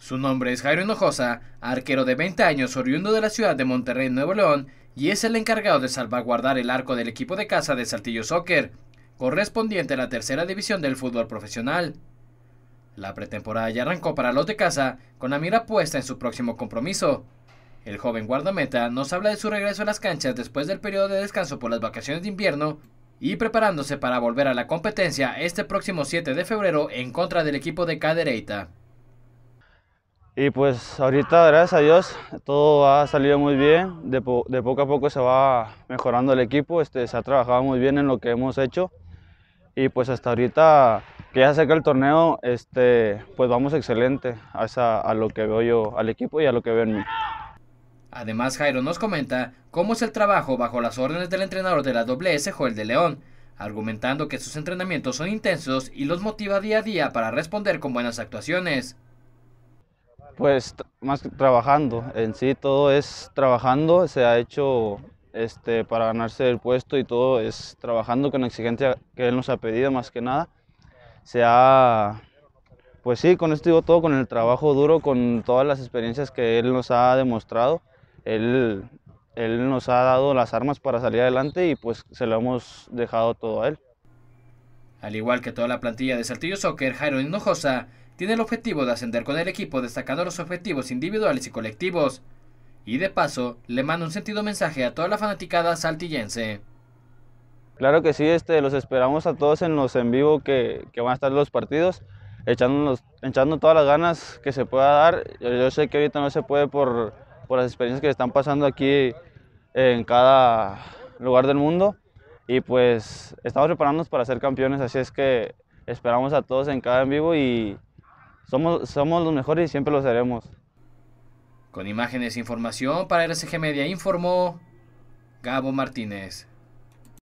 Su nombre es Jairo Hinojosa, arquero de 20 años oriundo de la ciudad de Monterrey, Nuevo León, y es el encargado de salvaguardar el arco del equipo de casa de Saltillo Soccer, correspondiente a la tercera división del fútbol profesional. La pretemporada ya arrancó para los de casa con la mira puesta en su próximo compromiso. El joven guardameta nos habla de su regreso a las canchas después del periodo de descanso por las vacaciones de invierno y preparándose para volver a la competencia este próximo 7 de febrero en contra del equipo de Cadereyta. Y pues ahorita, gracias a Dios, todo ha salido muy bien. De, poco a poco se va mejorando el equipo. Este, se ha trabajado muy bien en lo que hemos hecho. Y pues hasta ahorita, que ya se acerca el torneo, este, pues vamos excelente a, a lo que veo yo al equipo y a lo que veo en mí. Además, Jairo nos comenta cómo es el trabajo bajo las órdenes del entrenador de la WS, Joel de León, argumentando que sus entrenamientos son intensos y los motiva día a día para responder con buenas actuaciones. Pues más que trabajando, en sí todo es trabajando, se ha hecho este, para ganarse el puesto y todo es trabajando con la exigencia que él nos ha pedido más que nada. Se ha, pues sí, con esto digo todo, con el trabajo duro, con todas las experiencias que él nos ha demostrado. Él, él nos ha dado las armas para salir adelante y pues se lo hemos dejado todo a él. Al igual que toda la plantilla de Saltillo Soccer, Jairo Hinojosa tiene el objetivo de ascender con el equipo destacando los objetivos individuales y colectivos. Y de paso, le manda un sentido mensaje a toda la fanaticada saltillense. Claro que sí, este, los esperamos a todos en los en vivo que, van a estar los partidos, echando todas las ganas que se pueda dar. Yo, sé que ahorita no se puede por, por las experiencias que están pasando aquí en cada lugar del mundo, y pues estamos preparándonos para ser campeones, así es que esperamos a todos en cada en vivo y somos, somos los mejores y siempre lo seremos. Con imágenes e información para RSG Media informó Gabo Martínez.